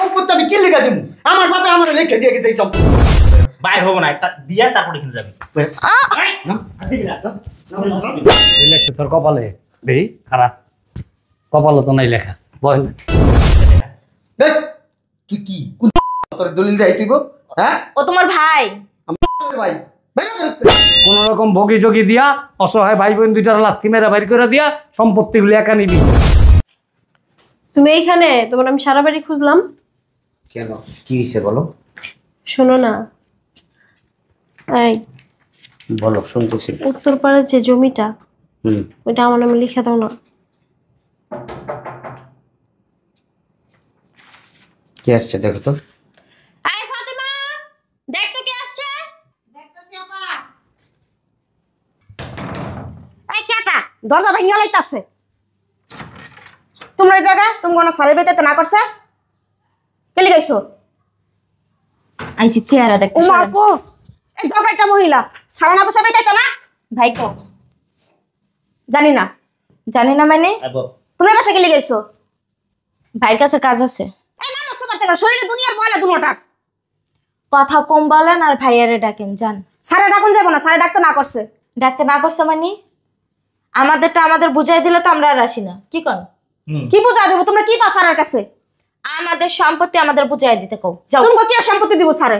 সম্পত্তি আমি কি লিখে দিব আমার আমার লিখে দিয়ে গেছে এই সম্পত্তি বাইর না দিয়া যাবি তোর কপালে বেই খারাপ কপালে তো নাই লেখা বল তুই কি কোন তোর দলিল দেয় তুই গো হ্যাঁ ও তোমার ভাই ভাই কোন রকম বগি জগি দিয়া অসহায় ভাই বোন দুইটার লাথি মেরা বাইর করে দিয়া সম্পত্তি গুলি একা নিবি তুমি এইখানে তোমার আমি সারা বাড়ি খুঁজলাম কেন কি হয়েছে বলো শোনো না বলো শুনতেছি উত্তরপাড়ার যে জমিটা ওইটা আমার নামে লিখে দাও না কে আসছে দেখো তো দেখ আসছে দরজা ভেঙে লাইতাছে তোমরা এই জায়গা তুমি কোনো সারে বেতে না করছে কেলে গাইছো আইছি চেহারা দেখতে ও মাপো একদম একটা মহিলা সারানা না বসাবে তো না ভাই কো জানি না জানি না মানে তোমার বাসা কেলে গেছো ভাই কাছে কাজ আছে এ না নষ্ট করতে শরীরে দুনিয়ার ময়লা দুমোটা কথা কম বলেন আর ভাইয়ারে ডাকেন জান সারা ডাকুন যাব না সারা ডাকতে না করছে ডাকতে না করছে মানে আমাদেরটা আমাদের বুঝাই দিলে তো আমরা আর আসি না কি কর কি বুঝা দেবো তোমরা কি পাস সারার কাছে আমাদের সম্পত্তি আমাদের বুঝাই দিতে কো যাও তুমি কি সম্পত্তি দিব স্যার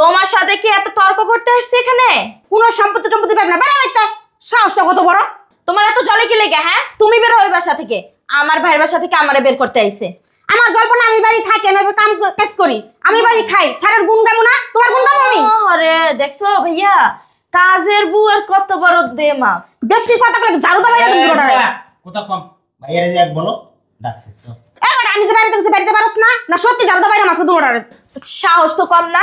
তোমার সাথে কি এত তর্ক করতে আসছে এখানে কোন সম্পত্তি সম্পত্তি পাবে না বেরো বাইতে সাহসটা কত বড় তোমার এত জলে কি লেগে হ্যাঁ তুমি বের হই বাসা থেকে আমার ভাইয়ের বাসা থেকে আমারে বের করতে আইছে আমার জল্পনা আমি বাড়ি থাকি আমি কাম কাজ করি আমি বাড়ি খাই স্যারের গুণ গাবো না তোমার গুণ গাবো আমি আরে দেখছো ভাইয়া কাজের আর কত বড় দে মা বেশি কথা লাগে ঝাড়ু দাও বাইরে কোথা কম রে এক বলো ডাকছে তো আমি যে বাড়িতে গেছি বাড়িতে পারস না না সত্যি সাহস তো কম না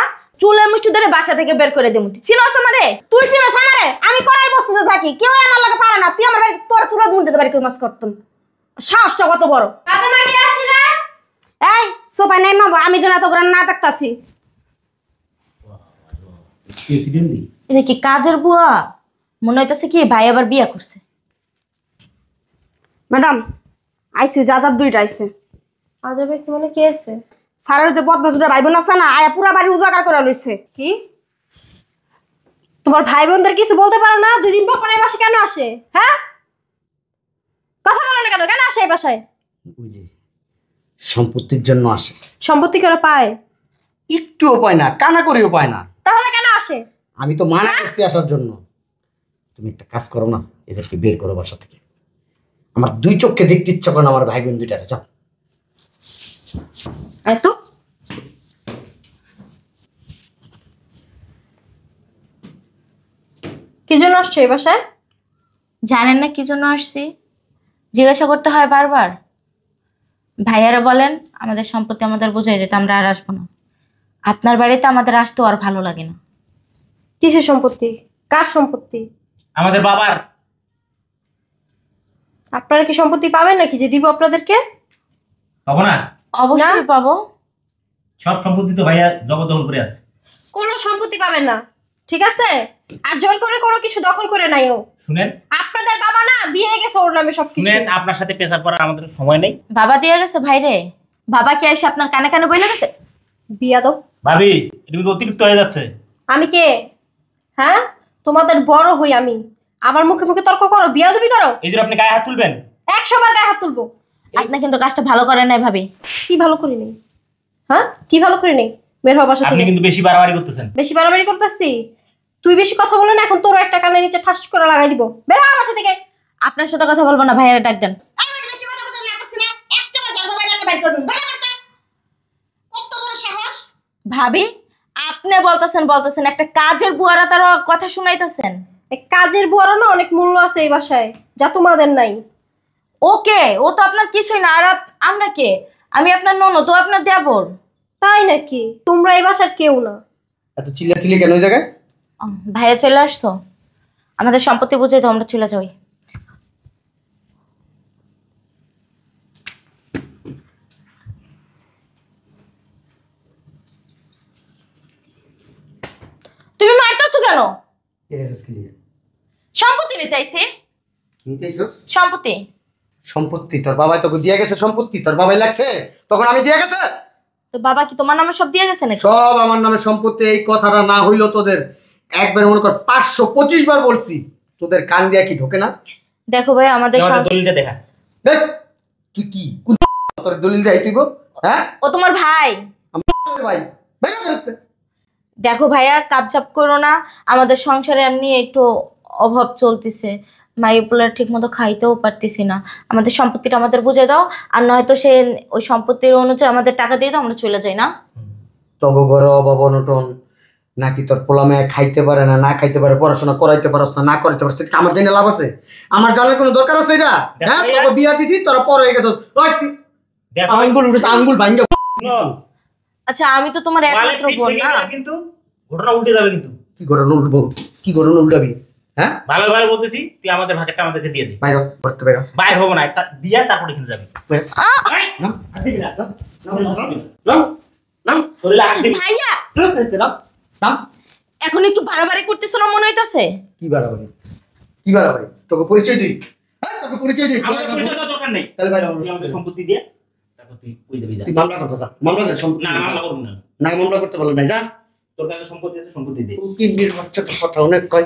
মুষ্টি ধরে বাসা থেকে বের করে দেবো তুই আমি করাই থাকি কেউ আমার লাগে পারে না তুই আমার তোর তুরত বাড়ি মাছ করতাম সাহসটা কত বড় আসি না এই আমি যেন এত না থাকতাছি এটা কি কাজের বুয়া মনে হইতেছে কি ভাই আবার বিয়ে করছে ম্যাডাম আইসি যা যা দুইটা আইসে আজব কি মানে কি আছে স্যারের যে বদমাসটা ভাই বোন আছে না আয়া পুরা বাড়ি উজাগার করে লইছে কি তোমার ভাই বোনদের কিছু বলতে পারো না দুই দিন পর পরে বাসে কেন আসে হ্যাঁ কথা বলো কেন কেন আসে এই বাসায় ওই সম্পত্তির জন্য আসে সম্পত্তি করে পায় একটু উপায় না কানা করেও পায় না তাহলে কেন আসে আমি তো মানা হ্যাঁ? করছি আসার জন্য তুমি একটা কাজ করো না এদেরকে বের করো বাসা থেকে আমার দুই চোখকে দেখতে ইচ্ছা করে না আমার ভাই বোন দুইটারে যাও Ito. কি জন্য আসছো এই বাসায় জানেন না কি জন্য আসছি জিজ্ঞাসা করতে হয় বারবার ভাইয়ারা বলেন আমাদের সম্পত্তি আমাদের বোঝাই দিতে আমরা আর আসবো না আপনার বাড়িতে আমাদের আসতে আর ভালো লাগে না কিসের সম্পত্তি কার সম্পত্তি আমাদের বাবার আপনারা কি সম্পত্তি পাবেন নাকি যে দিব আপনাদেরকে পাবো না অবশ্যই পাবো সব সম্পত্তি তো ভাইয়া জবরদখল করে আছে কোন সম্পত্তি পাবেন না ঠিক আছে আর জোর করে কোনো কিছু দখল করে নাই ও শুনেন আপনাদের বাবা না দিয়ে গেছে ওর নামে সব কিছু শুনেন আপনার সাথে পেশার পর আমাদের সময় নেই বাবা দিয়ে গেছে ভাই রে বাবা কি এসে আপনার কানে কানে বলে গেছে বিয়া দাও ভাবি এটা কিন্তু অতিরিক্ত হয়ে যাচ্ছে আমি কে হ্যাঁ তোমাদের বড় হই আমি আমার মুখে মুখে তর্ক করো বিয়া বিয়াদবি করো এই যে আপনি গায়ে হাত তুলবেন একশো বার গায়ে হাত তুলবো আপনি কিন্তু কাজটা ভালো করেন নাই ভাবি কি ভালো করি নাই হ্যাঁ কি ভালো করি নাই বের হওয়া বাসা আপনি কিন্তু বেশি বাড়াবাড়ি করতেছেন বেশি বাড়াবাড়ি করতেছি তুই বেশি কথা বলে না এখন তোরও একটা কানে নিচে ঠাস করে লাগাই দিব বের হওয়া বাসা থেকে আপনার সাথে কথা বলবো না ভাইয়ারা ডাক দেন ভাবি আপনি বলতেছেন বলতেছেন একটা কাজের বুয়ারা তার কথা শুনাইতেছেন কাজের বুয়ারা না অনেক মূল্য আছে এই বাসায় যা তোমাদের নাই ওকে ও তো আপনার কিছুই না আর আমরা কে আমি আপনার নন তো আপনার দেবর তাই নাকি তোমরা এই বাসার কেউ না এত চিল্লাচিল্লি কেন ওই জায়গায় ভাইয়া চলে আসছো আমাদের সম্পত্তি বুঝে তো আমরা চলে যাই তুমি মারতেছো কেন সম্পত্তি নিতে আইছি সম্পত্তি সম্পত্তি তোর বাবাই তোকে দিয়ে গেছে সম্পত্তি তোর বাবাই লাগছে তখন আমি দিয়ে গেছে তো বাবা কি তোমার নামে সব দিয়ে গেছে নাকি সব আমার নামে সম্পত্তি এই কথাটা না হইলো তোদের একবার মনে কর পাঁচশো পঁচিশ বার বলছি তোদের কান দিয়া কি ঢোকে না দেখো ভাই আমাদের সব- দলিলটা দেখা দেখ তুই কি তোর দলিল দেয় তুই গো হ্যাঁ ও তোমার ভাই ভাই ভাই করতে দেখো ভাইয়া কাপ চাপ করো না আমাদের সংসারে এমনি একটু অভাব চলতেছে মা ঠিক মতো খাইতেও পারতেছি না আমাদের সম্পত্তিটা আমাদের বুঝে দাও আর নয়তো সে ওই সম্পত্তির অনুযায়ী আমাদের টাকা দিয়ে দাও আমরা চলে যাই না তব ঘর অভাব অনটন নাকি তোর পোলা মেয়ে খাইতে পারে না না খাইতে পারে পড়াশোনা করাইতে পারস না না করাইতে পারছিস আমার জেনে লাভ আছে আমার জানার কোনো দরকার আছে এটা হ্যাঁ তোকে বিয়া দিছি তোরা পর হয়ে গেছস আঙ্গুল উঠেছে আঙ্গুল ভাঙ্গে আচ্ছা আমি তো তোমার একমাত্র বোন না কিন্তু ঘটনা উল্টে যাবে কিন্তু কি ঘটনা উল্টবো কি ঘটনা উল্টাবি হ্যাঁ ভালো বলতেছি তুই আমাদের এখন একটু বাড়াবাড়ি করতেছো না মনে হইতাছে কি বাড়াবাড়ি কি বাড়াবাড়ি তোকে পরিচয় দিই হ্যাঁ, তোকে পরিচয় দিই তাহলে সম্পত্তি দিয়ে তারপর মামলা করতে পারলে না যা তোর কাছে সম্পত্তি আছে সম্পত্তি দে কথা অনেক কয়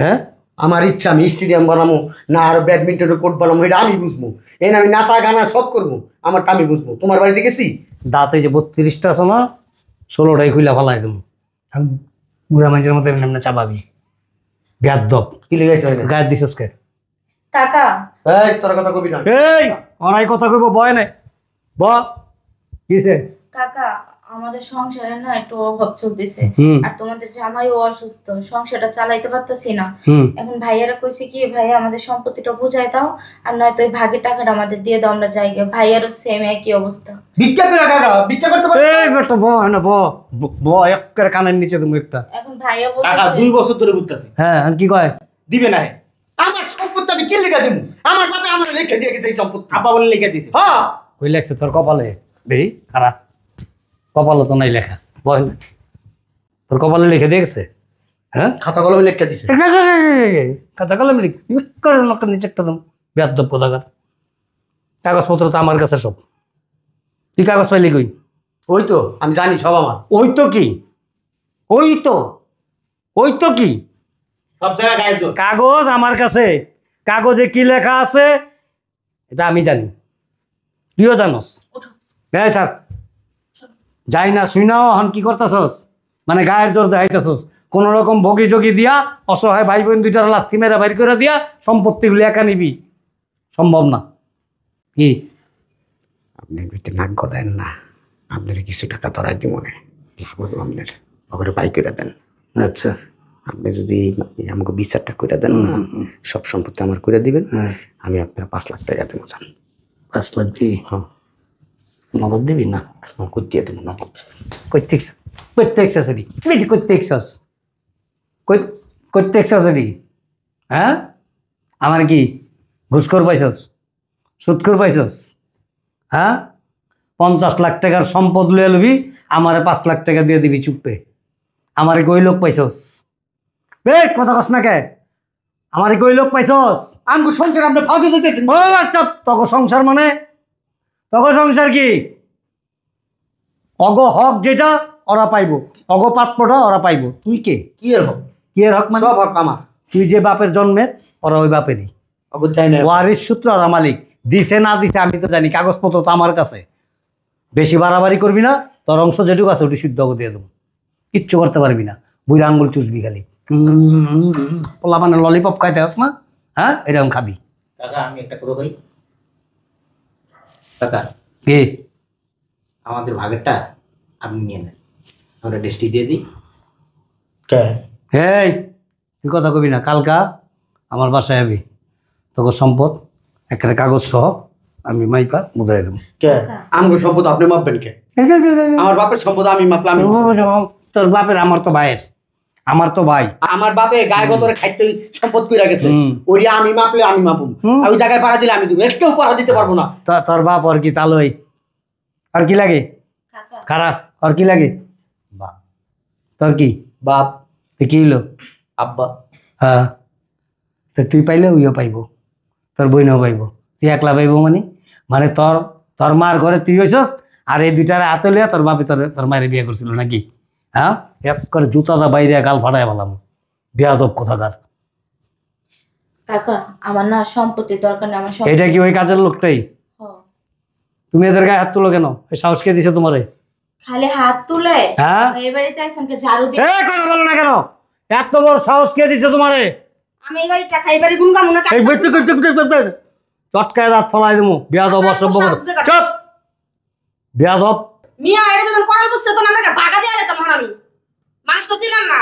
হ্যাঁ আমার ইচ্ছা আমি স্টেডিয়াম বানাবো না আর ব্যাডমিন্টনের কোর্ট বানাবো এটা আমি বুঝবো এই না আমি নাচা গানা সব করবো আমারটা আমি বুঝবো তোমার বাড়িতে গেছি দাঁতে যে বত্রিশটা আছে না ষোলোটাই খুলে ফেলাই দেবো বুড়া মানুষের মতো এমনি চাপাবি গাদ দপ কি লেগেছে গায়ের দিসকে এই কথা কবি না এই অনাই কথা কইব বয় নাই ব কিসে কাকা আমাদের সংসারে না একটু অভাব চলতেছে আর তোমাদের ও অসুস্থ সংসারটা চালাইতে পারতেছি না এখন ভাইয়ারা কইছে কি ভাইয়া আমাদের সম্পত্তিটা বুঝাই দাও আর নয়তো ওই ভাগের টাকাটা আমাদের দিয়ে দাও আমরা জায়গায় ভাইয়ারও সেম একই অবস্থা ভিক্ষা কানের নিচে তুমি একটা এখন ভাইয়া বলতে দুই বছর ধরে বুঝতাছি হ্যাঁ কি কয় দিবে না আমার সম্পত্তি আমি কে লিখে দিব আমার বাবা আমার লিখে দিয়ে গেছে সম্পত্তি আব্বা বলে লিখে দিছে হ্যাঁ কই লেখছে তোর কপালে দেই খারাপ কপালে তো নাই লেখা তোর কপালে লিখে দিয়েছে হ্যাঁ খাতা লিখে দিছে খাতা করে একটা নিচে একটা দাম কাগজপত্র তো আমার কাছে সব তুই কাগজ ওই তো আমি জানি সব আমার ওই তো কি ওই তো ওই তো কি সব জায়গায় কাগজ আমার কাছে কাগজে কি লেখা আছে এটা আমি জানি তুইও জানোস হ্যাঁ স্যার যাই না শুইনাও হন কি করতেছস মানে গায়ের জোর দেখাইতেছস কোনো রকম ভোগি জগি দিয়া অসহায় ভাই বোন দুইটার লাথি মেরা বাইর করে দিয়া গুলি একা নিবি সম্ভব না কি আপনি ভিতরে নাক গলেন না আপনার কিছু টাকা ধরাই দিব না আপনার ওপরে বাই করে দেন আচ্ছা আপনি যদি আমাকে বিচারটা করে দেন না সব সম্পত্তি আমার করে দিবেন হ্যাঁ। আমি আপনার পাঁচ লাখ টাকা দেবো চান পাঁচ লাখ দিই হ্যাঁ নগদ দিবি না করতে তুমি নগদ করতেছ করতেছ সরি বেটি করতেছস করতেছ সরি হ্যাঁ আমার কি ঘুষখোর পাইছস সুদখোর পাইছস হ্যাঁ পঞ্চাশ লাখ টাকার সম্পদ লয়ে লবি আমারে পাঁচ লাখ টাকা দিয়ে দিবি চুপে আমারে গই লোক পাইছস বে কথা কস না কে আমারে গই লোক পাইছস আমি সংসার আপনি ফাঁকে যেতেছেন চপ তক সংসার মানে অগ সংসার কি অগ হক যেটা ওরা পাইব অগ পাপটা ওরা পাইব তুই কে কি এর হক কি এর হক মানে সব হক আমার তুই যে বাপের জন্মের ওরা ওই বাপেরই ওয়ারিস সূত্র ওরা মালিক দিছে না দিছে আমি তো জানি কাগজপত্র তো আমার কাছে বেশি বাড়াবাড়ি করবি না তোর অংশ যেটুকু আছে ওটি সিদ্ধ দিয়ে দেবো কিচ্ছু করতে পারবি না বুড়া আঙ্গুল চুষবি খালি পোলা মানে ললিপপ খাইতে আস না হ্যাঁ এরকম খাবি দাদা আমি একটা করে দাদা কে আমাদের ভাগেরটা আপনি নিয়ে নেন আমরা ডেস্টি দিয়ে দিই হ্যাঁ এই তুই কথা কবি না কালকা আমার বাসায় যাবি তোকে সম্পদ একটা কাগজ সহ আমি মাইপা বুঝাই দেবো কে আমার সম্পদ আপনি মাপবেন কে আমার বাপের সম্পদ আমি মাপলাম তোর বাপের আমার তো ভাইয়ের আমার তো ভাই আমার বাপে গায়ে গতরে খাইতে সম্পদ কইরা গেছে ওই আমি মাপলে আমি মাপুম ওই জায়গায় পাড়া দিলে আমি দিব একটু পাড়া দিতে পারবো না তোর বাপ আর কি তালই আর কি লাগে খারাপ আর কি লাগে বাপ তোর কি বাপ কি হইলো আব্বা হ্যাঁ তো তুই পাইলে উইও পাইব তোর বইনও পাইব তুই একলা পাইব মানে মানে তোর তোর মার ঘরে তুই হইছস আর এই দুইটার হাতে লিয়া তোর বাপে তোর তোর মায়ের বিয়ে করছিল নাকি হ্যাঁ এক করে জুতাটা বাইরে গাল পেলাম বেয়াদব কোথাকার তুমি হ্যাঁ? কেন এত বড় সাহস কে দিছে তোমারে আমি চটকায় দাঁত ফলাই দেবো অসভ্য মিয়া আমি মানুষ তো চিনাম না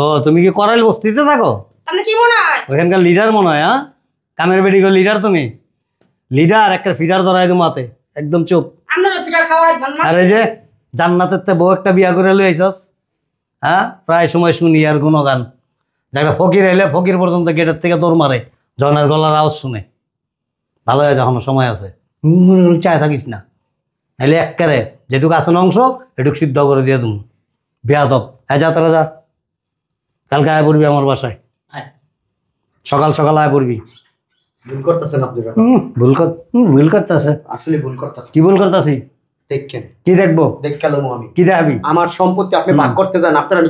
ও তুমি কি করাইল বস্তিতে থাকো আপনি কি মনে হয় ওখানকার লিডার মনে হয় হ্যাঁ কামের বেডি লিডার তুমি লিডার একটা ফিডার ধরাই তোমাতে একদম চুপ আপনারা ফিডার খাওয়াই আরে যে জান্নাতের তে বউ একটা বিয়া করে লই আইছস হ্যাঁ প্রায় সময় শুনি আর গান যাকে ফকির এলে ফকির পর্যন্ত গেটের থেকে দৌড় মারে জনের গলার আওয়াজ শুনে ভালো হয় এখনো সময় আছে চায় থাকিস না নাহলে এককারে যেটুকু আসন অংশ এটুকু সিদ্ধ করে দিয়ে তুমি বেয়াদব হ্যাঁ যা তারা যা কালকে আয় পড়বি আমার বাসায় সকাল সকাল আয় পড়বি ভুল করতেছেন আপনি ভুল করতেছে আসলে ভুল কি ভুল করতেছি কি দেখবো দেখ আমি কি দেখাবি সম্পত্তি আপনি করতে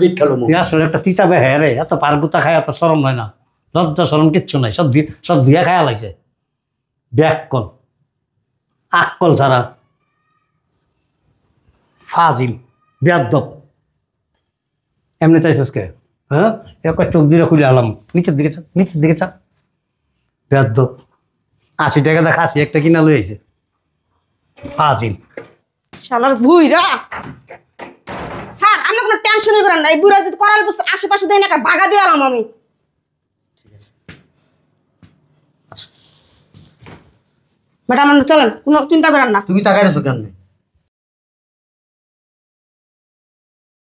দেখ তিতা বে হ্যাঁ এত এত হয় না লজ্জা কিচ্ছু নাই ছাড়া ফাজিল বেয়াদ্দব এমনি চাইছিস কে হ্যাঁ একবার চোখ দিয়ে খুলে আলাম নিচের দিকে চা নিচের দিকে চা বেদ্য আশি টাকা দেখা আশি একটা কিনা লই আইছে পাঁচিল শালার বুইরা স্যার আমি কোনো টেনশনই করেন না এই বুড়া যদি করাল বস্তু আশেপাশে দেয় না বাঘা দিয়ে আলাম আমি আচ্ছা। ম্যাডাম আমরা চলেন কোনো চিন্তা করেন না তুমি টাকা রয়েছো কেন